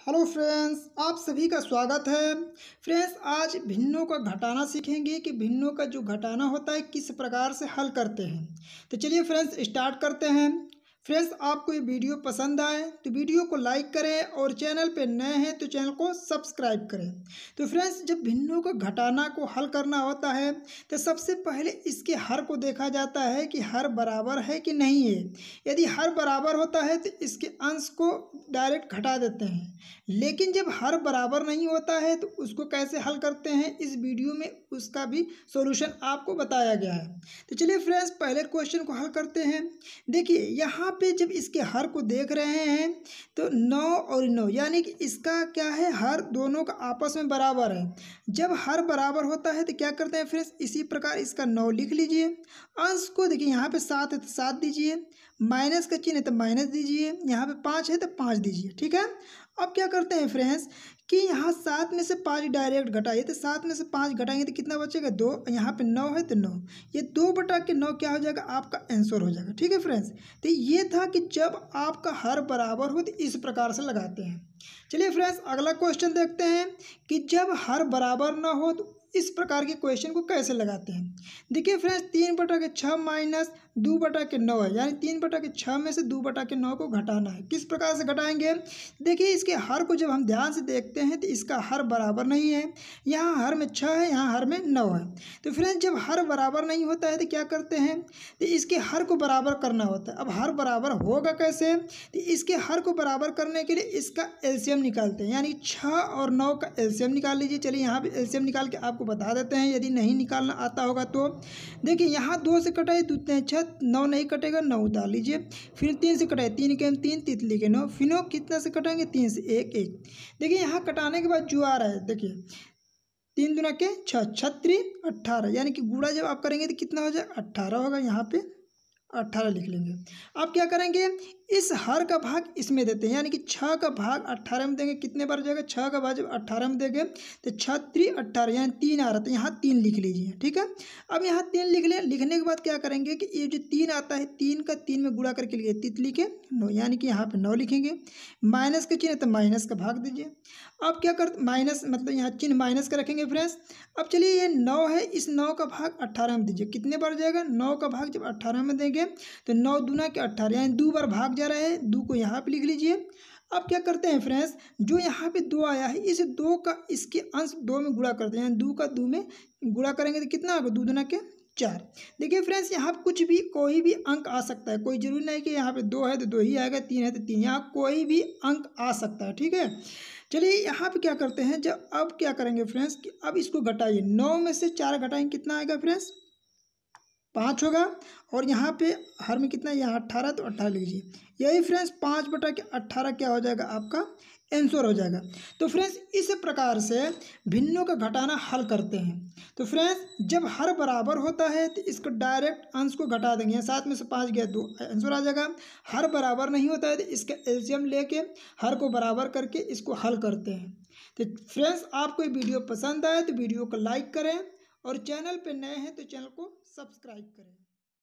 hello friends आप सभी का स्वागत है फ्रेंड्स आज भिन्नों का घटाना सीखेंगे कि भिन्नों का जो घटाना होता है किस प्रकार से हल करते हैं तो चलिए फ्रेंड्स स्टार्ट करते हैं फ्रेंड्स आपको ये वीडियो पसंद आए तो वीडियो को लाइक करें और चैनल पर नए हैं तो चैनल को सब्सक्राइब करें तो फ्रेंड्स जब भिन्नों का घटाना को हल करना होता है तो सबसे पहले इसके हर को देखा जाता है कि हर बराबर है कि नहीं है यदि हर बराबर होता है तो इसके अंश को डायरेक्ट घटा देते हैं लेकिन जब हर बराबर नहीं होता है तो उसको कैसे हल करते हैं इस वीडियो में उसका भी सोल्यूशन आपको बताया गया है तो चलिए फ्रेंड्स पहले क्वेश्चन को हल करते हैं देखिए यहाँ पे जब इसके हर को देख रहे हैं तो नौ और नौ यानी कि इसका क्या है हर दोनों का आपस में बराबर है जब हर बराबर होता है तो क्या करते हैं फ्रेंड्स इसी प्रकार इसका नौ लिख लीजिए अंश को देखिए यहाँ पे सात है तो सात दीजिए माइनस का चिन्ह है तो माइनस दीजिए यहाँ पे पाँच है तो पाँच दीजिए ठीक है अब क्या करते हैं फ्रेंड्स कि यहाँ सात में से पाँच डायरेक्ट घटाइए तो सात में से पाँच घटाएंगे तो कितना बचेगा दो यहाँ पे नौ है तो नौ ये दो बटा के नौ क्या हो जाएगा आपका आंसर हो जाएगा ठीक है फ्रेंड्स तो ये ये था कि जब आपका हर बराबर हो तो इस प्रकार से लगाते हैं चलिए फ्रेंड्स अगला क्वेश्चन देखते हैं कि जब हर बराबर ना हो तो इस प्रकार के क्वेश्चन को कैसे लगाते हैं देखिए फ्रेंड्स तीन बटा के छः माइनस दो बटा के नौ है यानी तीन बटा के छः में से दो बटा के नौ को घटाना है किस प्रकार से घटाएंगे देखिए इसके हर को जब हम ध्यान से देखते हैं तो इसका हर बराबर नहीं है यहाँ हर में छः है यहाँ हर में नौ है तो फ्रेंड्स जब हर बराबर नहीं होता है तो क्या करते हैं तो इसके हर को बराबर करना होता है अब हर बराबर होगा कैसे तो इसके हर को बराबर करने के लिए इसका एल्शियम निकालते हैं यानी छः और नौ का एल्शियम निकाल लीजिए चलिए यहाँ पर एल्शियम निकाल के आप आपको बता देते हैं यदि नहीं निकालना आता होगा तो देखिए यहाँ दो से कटाई दो तीन छः नौ नहीं कटेगा नौ उतार लीजिए फिर तीन से कटाई तीन के तीन तितली के नौ फिनो कितना से कटेंगे तीन से एक एक देखिए यहाँ कटाने के बाद जो आ रहा है देखिए तीन दुना के छः छत्री अट्ठारह यानी कि गुड़ा जब आप करेंगे तो कितना हो जाए अट्ठारह होगा यहाँ पर अट्ठारह लिख लेंगे अब क्या करेंगे इस हर का भाग इसमें देते हैं यानी कि छः का भाग अट्ठारह में देंगे कितने बार जाएगा छः का भाग जब अट्ठारह में देंगे तो छः त्री अट्ठारह यानी तीन आ रहा था यहाँ तीन लिख लीजिए ठीक है अब यहाँ तीन लिख लें लिखने के बाद क्या करेंगे कि ये जो तीन आता है तीन का तीन में गुड़ा करके लिए तितली के नौ यानी कि यहाँ पर नौ लिखेंगे माइनस का चिन्ह तो माइनस का भाग दीजिए अब क्या कर माइनस मतलब यहाँ चिन्ह माइनस का रखेंगे फ्रेंड्स अब चलिए ये नौ है इस नौ का भाग अट्ठारह में दीजिए कितने बार जाएगा नौ का भाग जब अट्ठारह में देंगे है तो नौ दूना के अट्ठारह यानी दो बार भाग जा रहा है दो को यहाँ पे लिख लीजिए अब क्या करते हैं फ्रेंड्स जो यहाँ पे दो आया है इस दो का इसके अंश दो में गुणा करते हैं यानी दो का दो में गुणा करेंगे तो कितना होगा दो दूना के चार देखिए फ्रेंड्स यहाँ पे कुछ भी कोई भी अंक आ सकता है कोई जरूरी नहीं कि यहाँ पे दो है तो दो ही आएगा तीन है तो तीन यहाँ कोई भी अंक आ सकता है ठीक है चलिए यहाँ पे क्या करते हैं जब अब क्या करेंगे फ्रेंड्स कि अब इसको घटाइए नौ में से चार घटाएंगे कितना आएगा फ्रेंड्स पाँच होगा और यहाँ पे हर में कितना यहाँ अट्ठारह तो अट्ठारह लीजिए यही फ्रेंड्स पाँच बटा के अट्ठारह क्या हो जाएगा आपका आंसर हो जाएगा तो फ्रेंड्स इस प्रकार से भिन्नों का घटाना हल करते हैं तो फ्रेंड्स जब हर बराबर होता है तो इसको डायरेक्ट अंश को घटा देंगे सात में से पाँच गया दो तो आंसर आ जाएगा हर बराबर नहीं होता है तो इसका एल्शियम लेके हर को बराबर करके इसको हल करते हैं तो फ्रेंड्स आपको ये वीडियो पसंद आए तो वीडियो को लाइक करें और चैनल पे नए हैं तो चैनल को सब्सक्राइब करें